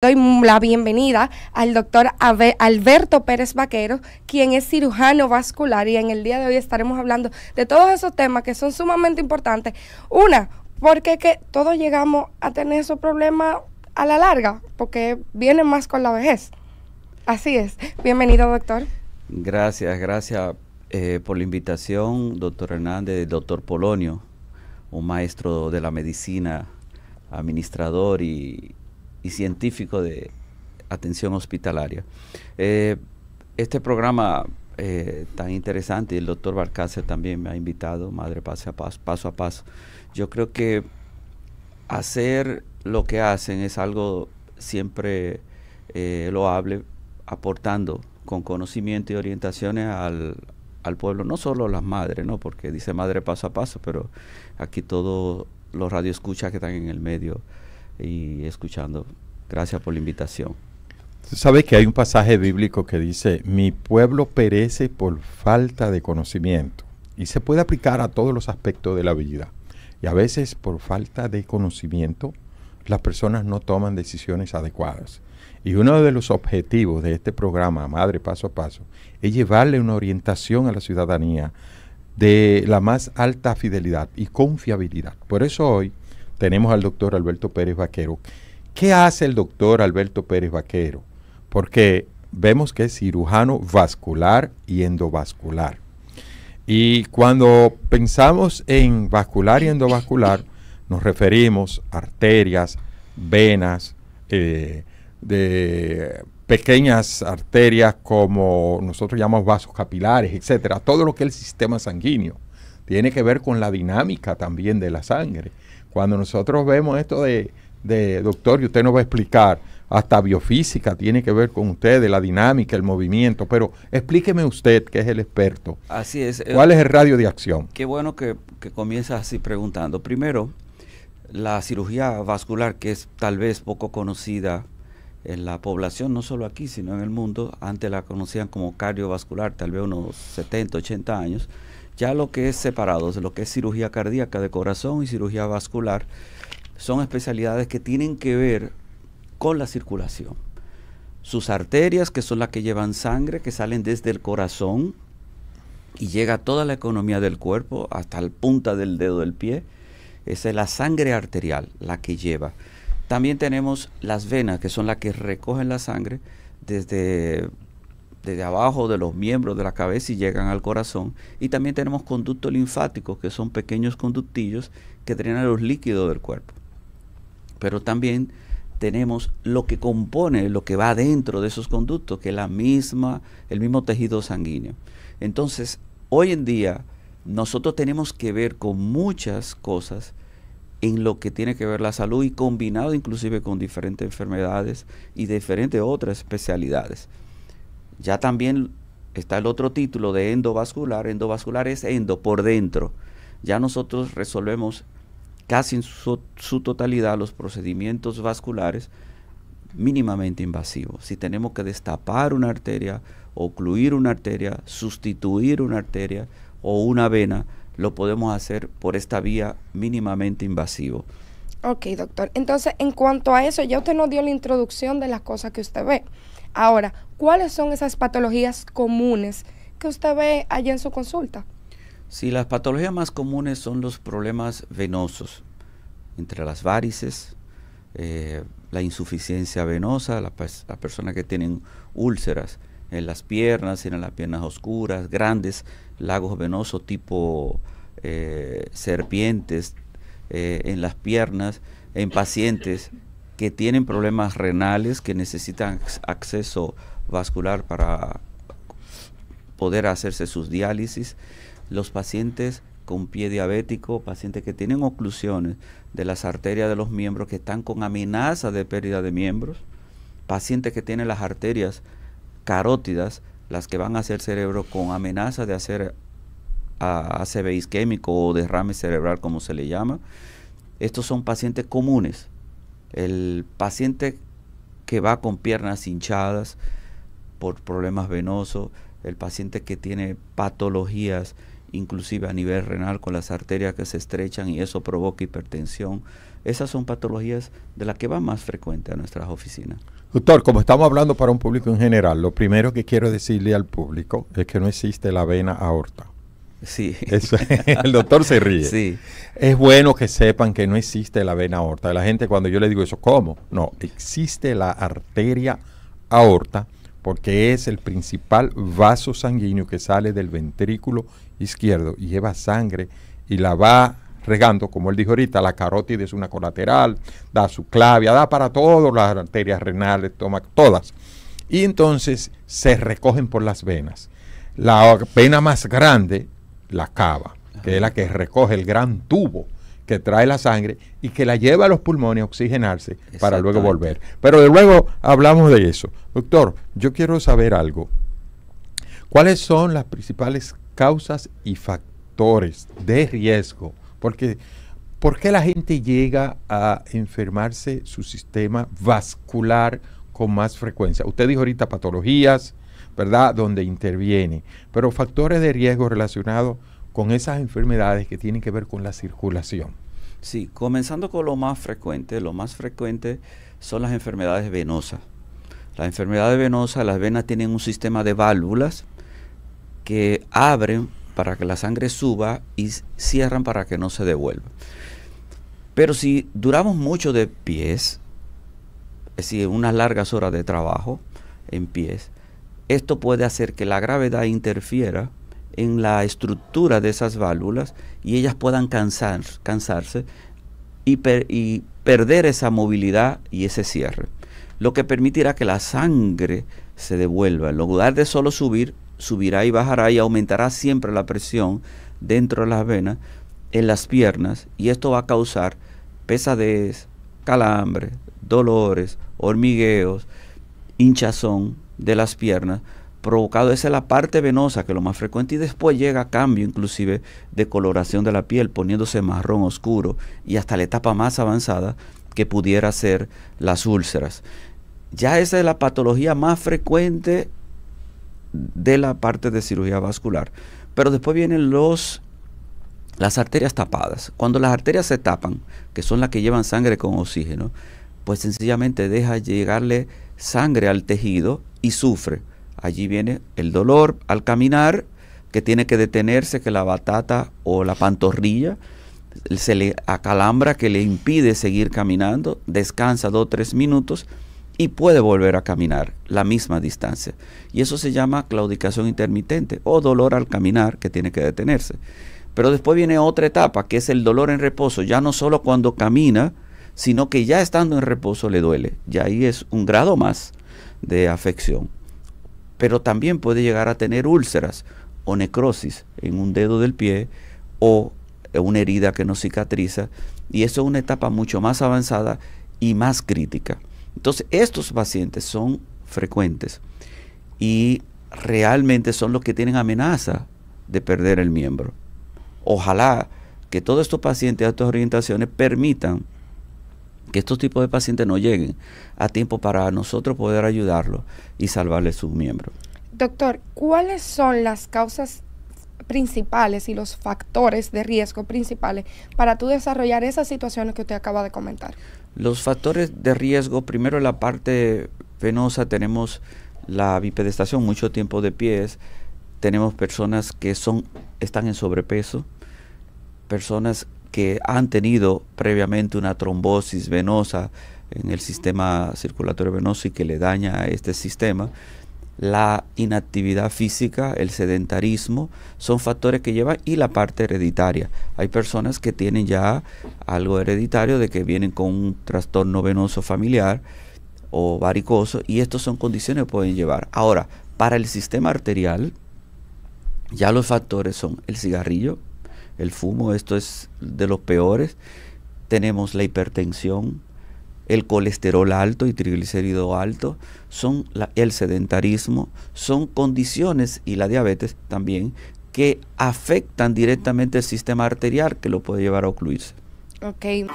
Doy la bienvenida al doctor Alberto Pérez Vaquero, quien es cirujano vascular y en el día de hoy estaremos hablando de todos esos temas que son sumamente importantes. Una, porque que todos llegamos a tener esos problemas a la larga, porque vienen más con la vejez. Así es. Bienvenido, doctor. Gracias, gracias eh, por la invitación, doctor Hernández, doctor Polonio, un maestro de la medicina, administrador y y científico de atención hospitalaria. Eh, este programa eh, tan interesante, el doctor Barcácer también me ha invitado, Madre Paso a Paso, paso a paso. Yo creo que hacer lo que hacen es algo siempre eh, loable, aportando con conocimiento y orientaciones al, pueblo, no solo las madres, ¿no? porque dice Madre Paso a Paso, pero aquí todos los radioescuchas que están en el medio y escuchando. Gracias por la invitación. Sabes que hay un pasaje bíblico que dice, mi pueblo perece por falta de conocimiento. Y se puede aplicar a todos los aspectos de la vida. Y a veces por falta de conocimiento, las personas no toman decisiones adecuadas. Y uno de los objetivos de este programa, Madre Paso a Paso, es llevarle una orientación a la ciudadanía de la más alta fidelidad y confiabilidad. Por eso hoy tenemos al doctor Alberto Pérez Vaquero. ¿Qué hace el doctor Alberto Pérez Vaquero? Porque vemos que es cirujano vascular y endovascular. Y cuando pensamos en vascular y endovascular, nos referimos a arterias, venas, eh, de pequeñas arterias como nosotros llamamos vasos capilares, etcétera, todo lo que es el sistema sanguíneo. Tiene que ver con la dinámica también de la sangre. Cuando nosotros vemos esto de, doctor, y usted nos va a explicar, hasta biofísica tiene que ver con ustedes, la dinámica, el movimiento, pero explíqueme usted, que es el experto. Así es. Eh, ¿Cuál es el radio de acción? Qué bueno que, que comienza así preguntando. Primero, la cirugía vascular, que es tal vez poco conocida en la población, no solo aquí, sino en el mundo, antes la conocían como cardiovascular, tal vez unos 70, 80 años, ya lo que es separados, lo que es cirugía cardíaca de corazón y cirugía vascular, son especialidades que tienen que ver con la circulación. Sus arterias, que son las que llevan sangre, que salen desde el corazón y llega a toda la economía del cuerpo, hasta la punta del dedo del pie. Esa es la sangre arterial, la que lleva. También tenemos las venas, que son las que recogen la sangre desde de abajo de los miembros de la cabeza y llegan al corazón. Y también tenemos conductos linfáticos, que son pequeños conductillos que drenan los líquidos del cuerpo. Pero también tenemos lo que compone, lo que va dentro de esos conductos, que es la misma, el mismo tejido sanguíneo. Entonces, hoy en día nosotros tenemos que ver con muchas cosas en lo que tiene que ver la salud y combinado inclusive con diferentes enfermedades y diferentes otras especialidades. Ya también está el otro título de endovascular. Endovascular es endo, por dentro. Ya nosotros resolvemos casi en su, totalidad los procedimientos vasculares mínimamente invasivos. Si tenemos que destapar una arteria, ocluir una arteria, sustituir una arteria o una vena, lo podemos hacer por esta vía mínimamente invasivo. Ok, doctor. Entonces, en cuanto a eso, ya usted nos dio la introducción de las cosas que usted ve. Ahora, ¿cuáles son esas patologías comunes que usted ve allá en su consulta? Sí, las patologías más comunes son los problemas venosos, entre las varices, eh, la insuficiencia venosa, las personas que tienen úlceras en las piernas, en las piernas oscuras, grandes lagos venosos tipo eh, serpientes eh, en las piernas, en pacientes que tienen problemas renales, que necesitan acceso vascular para poder hacerse sus diálisis, los pacientes con pie diabético, pacientes que tienen oclusiones de las arterias de los miembros, que están con amenaza de pérdida de miembros, pacientes que tienen las arterias carótidas, las que van a hacer cerebro con amenaza de hacer ACV isquémico o derrame cerebral como se le llama. Estos son pacientes comunes, el paciente que va con piernas hinchadas por problemas venosos, el paciente que tiene patologías inclusive a nivel renal con las arterias que se estrechan y eso provoca hipertensión. Esas son patologías de las que va más frecuente a nuestras oficinas. Doctor, como estamos hablando para un público en general, lo primero que quiero decirle al público es que no existe la vena aorta. Sí. el doctor se ríe. Sí. Es bueno que sepan que no existe la vena aorta. La gente cuando yo le digo eso, ¿cómo? No, existe la arteria aorta porque es el principal vaso sanguíneo que sale del ventrículo izquierdo y lleva sangre y la va regando, como él dijo ahorita, la carótida es una colateral, da su clavia, da para todo, las arterias renales, toma todas. Y entonces se recogen por las venas. La vena más grande la cava, que es la que recoge el gran tubo que trae la sangre y que la lleva a los pulmones a oxigenarse para luego volver. Pero de luego hablamos de eso. Doctor, yo quiero saber algo. ¿Cuáles son las principales causas y factores de riesgo? Porque ¿por qué la gente llega a enfermarse su sistema vascular con más frecuencia? Usted dijo ahorita patologías, ¿verdad? Donde interviene. Pero factores de riesgo relacionados con esas enfermedades que tienen que ver con la circulación. Sí, comenzando con lo más frecuente, lo más frecuente son las enfermedades venosas. Las enfermedades venosas, las venas tienen un sistema de válvulas que abren para que la sangre suba y cierran para que no se devuelva. Pero si duramos mucho de pies, es decir, unas largas horas de trabajo en pies, esto puede hacer que la gravedad interfiera en la estructura de esas válvulas y ellas puedan cansar, cansarse y, perder esa movilidad y ese cierre. Lo que permitirá que la sangre se devuelva. En lugar de solo subir, subirá y bajará y aumentará siempre la presión dentro de las venas, en las piernas, y esto va a causar pesadez, calambre, dolores, hormigueos, hinchazón, de las piernas, provocado esa es la parte venosa, que es lo más frecuente, y después llega a cambio inclusive de coloración de la piel, poniéndose marrón oscuro y hasta la etapa más avanzada que pudiera ser las úlceras. Ya esa es la patología más frecuente de la parte de cirugía vascular. Pero después vienen los las arterias tapadas. Cuando las arterias se tapan, que son las que llevan sangre con oxígeno, pues sencillamente deja llegarle sangre al tejido y sufre. Allí viene el dolor al caminar, que tiene que detenerse, que la batata o la pantorrilla se le acalambra, que le impide seguir caminando, descansa dos o tres minutos y puede volver a caminar la misma distancia. Y eso se llama claudicación intermitente o dolor al caminar que tiene que detenerse. Pero después viene otra etapa que es el dolor en reposo, ya no solo cuando camina, sino que ya estando en reposo le duele. Y ahí es un grado más de afección. Pero también puede llegar a tener úlceras o necrosis en un dedo del pie o una herida que no cicatriza. Y eso es una etapa mucho más avanzada y más crítica. Entonces, estos pacientes son frecuentes y realmente son los que tienen amenaza de perder el miembro. Ojalá que todos estos pacientes de estas orientaciones permitan que estos tipos de pacientes no lleguen a tiempo para nosotros poder ayudarlos y salvarles sus miembros. Doctor, ¿cuáles son las causas principales y los factores de riesgo principales para tú desarrollar esas situaciones que usted acaba de comentar? Los factores de riesgo, primero en la parte venosa tenemos la bipedestación, mucho tiempo de pies, tenemos personas que son, están en sobrepeso, personas que han tenido previamente una trombosis venosa en el sistema circulatorio venoso y que le daña a este sistema, la inactividad física, el sedentarismo, son factores que llevan y la parte hereditaria. Hay personas que tienen ya algo hereditario de que vienen con un trastorno venoso familiar o varicoso y estas son condiciones que pueden llevar. Ahora, para el sistema arterial, ya los factores son el cigarrillo, el fumo, esto es de los peores. Tenemos la hipertensión, el colesterol alto y triglicérido alto, son el sedentarismo, son condiciones y la diabetes también que afectan directamente el sistema arterial que lo puede llevar a ocluirse. Okay.